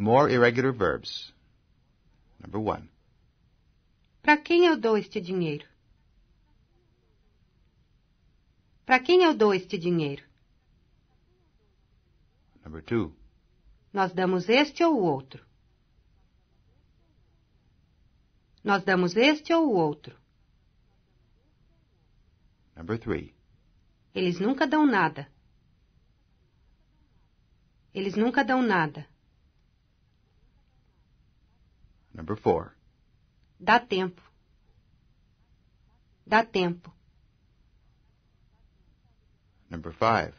More irregular verbs. Number one. Para quem eu dou este dinheiro? Para quem eu dou este dinheiro? Number two. Nós damos este ou o outro? Nós damos este ou o outro? Number three. Eles nunca dão nada. Eles nunca dão nada. Number four. Dá tempo. Dá tempo. Number five.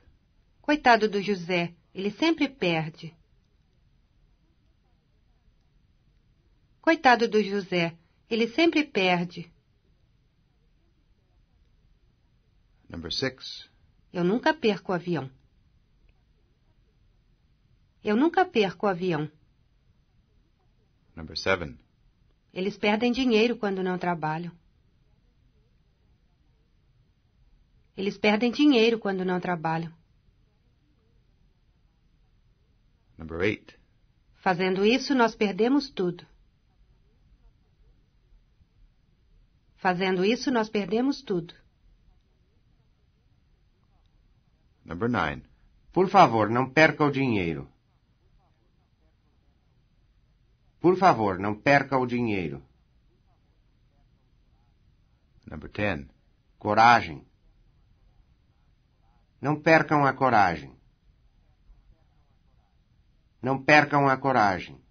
Coitado do José, ele sempre perde. Coitado do José, ele sempre perde. Number six. Eu nunca perco o avião. Eu nunca perco o avião. Number seven. Eles perdem dinheiro quando não trabalham. Eles perdem dinheiro quando não trabalham. Number eight. Fazendo isso, nós perdemos tudo. Fazendo isso, nós perdemos tudo. Number nine. Por favor, não perca o dinheiro. Por favor, não perca o dinheiro. Number 10. Coragem. Não percam a coragem. Não percam a coragem.